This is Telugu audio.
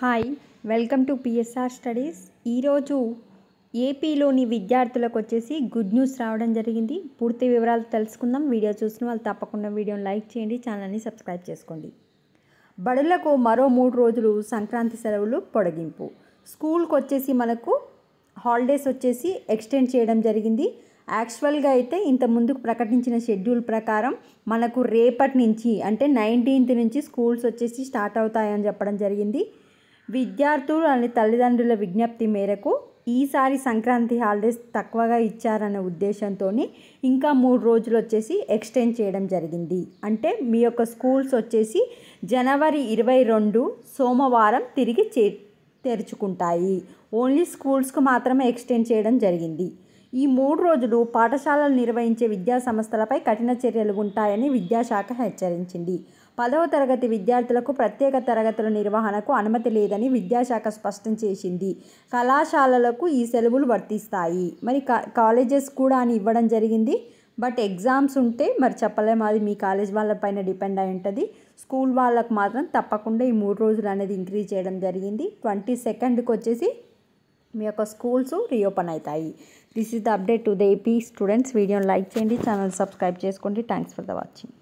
hi welcome to PSR studies ఈరోజు ఏపీలోని విద్యార్థులకు వచ్చేసి గుడ్ న్యూస్ రావడం జరిగింది పూర్తి వివరాలు తెలుసుకుందాం వీడియో చూసిన వాళ్ళు తప్పకుండా వీడియోని లైక్ చేయండి ఛానల్ని సబ్స్క్రైబ్ చేసుకోండి బడులకు మరో మూడు రోజులు సంక్రాంతి సెలవులు పొడిగింపు స్కూల్కి వచ్చేసి మనకు హాలిడేస్ వచ్చేసి ఎక్స్టెండ్ చేయడం జరిగింది యాక్చువల్గా అయితే ఇంత ముందుకు ప్రకటించిన షెడ్యూల్ ప్రకారం మనకు రేపటి నుంచి అంటే నైన్టీన్త్ నుంచి స్కూల్స్ వచ్చేసి స్టార్ట్ అవుతాయని చెప్పడం జరిగింది విద్యార్థులు అని తల్లిదండ్రుల విజ్ఞప్తి మేరకు ఈసారి సంక్రాంతి హాలిడేస్ తక్కువగా ఇచ్చారన్న ఉద్దేశంతో ఇంకా మూడు రోజులు వచ్చేసి ఎక్స్టెండ్ చేయడం జరిగింది అంటే మీ యొక్క స్కూల్స్ వచ్చేసి జనవరి ఇరవై రెండు సోమవారం తిరిగి చే తెరుచుకుంటాయి ఓన్లీ స్కూల్స్కు మాత్రమే ఎక్స్టెండ్ చేయడం జరిగింది ఈ మూడు రోజులు పాఠశాలలు నిర్వహించే విద్యా సంస్థలపై కఠిన చర్యలు ఉంటాయని విద్యాశాఖ హెచ్చరించింది పదవ తరగతి విద్యార్థులకు ప్రత్యేక తరగతుల నిర్వహణకు అనుమతి లేదని విద్యాశాఖ స్పష్టం చేసింది కళాశాలలకు ఈ సెలవులు వర్తిస్తాయి మరి కాలేజెస్ కూడా అని ఇవ్వడం జరిగింది బట్ ఎగ్జామ్స్ ఉంటే మరి చెప్పలేము అది మీ కాలేజ్ వాళ్ళపైన డిపెండ్ అయి ఉంటుంది స్కూల్ వాళ్ళకు మాత్రం తప్పకుండా ఈ మూడు రోజులు అనేది ఇంక్రీజ్ చేయడం జరిగింది ట్వంటీ సెకండ్కి వచ్చేసి మీ యొక్క స్కూల్స్ రీఓపెన్ అవుతాయి this is the update to the AP students వీడియోని లైక్ చేయండి ఛానల్ సబ్స్క్రైబ్ చేసుకోండి థ్యాంక్స్ ఫర్ ద వాచింగ్